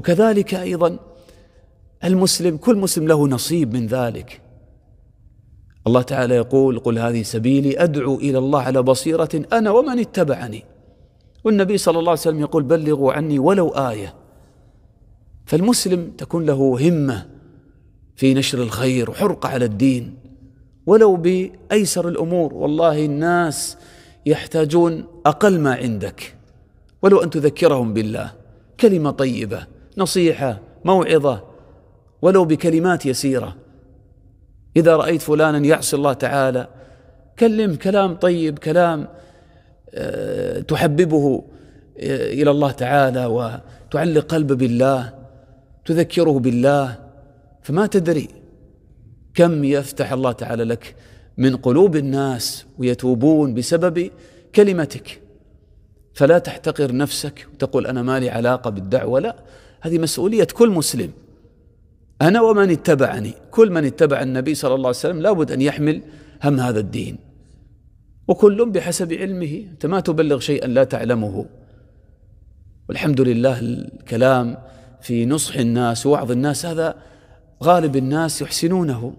وكذلك أيضا المسلم كل مسلم له نصيب من ذلك الله تعالى يقول قل هذه سبيلي أدعو إلى الله على بصيرة أنا ومن اتبعني والنبي صلى الله عليه وسلم يقول بلغوا عني ولو آية فالمسلم تكون له همة في نشر الخير وحرقة على الدين ولو بأيسر الأمور والله الناس يحتاجون أقل ما عندك ولو أن تذكرهم بالله كلمة طيبة نصيحه موعظه ولو بكلمات يسيره اذا رايت فلانا يعصي الله تعالى كلم كلام طيب كلام آه، تحببه آه، الى الله تعالى وتعلق قلبه بالله تذكره بالله فما تدري كم يفتح الله تعالى لك من قلوب الناس ويتوبون بسبب كلمتك فلا تحتقر نفسك وتقول انا مالي علاقه بالدعوه لا هذه مسؤولية كل مسلم أنا ومن اتبعني كل من اتبع النبي صلى الله عليه وسلم لابد أن يحمل هم هذا الدين وكل بحسب علمه أنت ما تبلغ شيئا لا تعلمه والحمد لله الكلام في نصح الناس ووعظ الناس هذا غالب الناس يحسنونه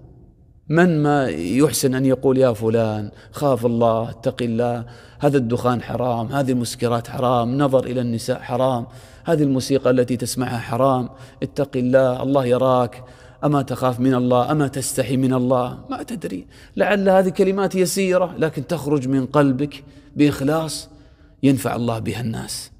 من ما يحسن أن يقول يا فلان خاف الله اتق الله هذا الدخان حرام هذه المسكرات حرام نظر إلى النساء حرام هذه الموسيقى التي تسمعها حرام اتق الله الله يراك أما تخاف من الله أما تستحي من الله ما تدري لعل هذه كلمات يسيرة لكن تخرج من قلبك بإخلاص ينفع الله بها الناس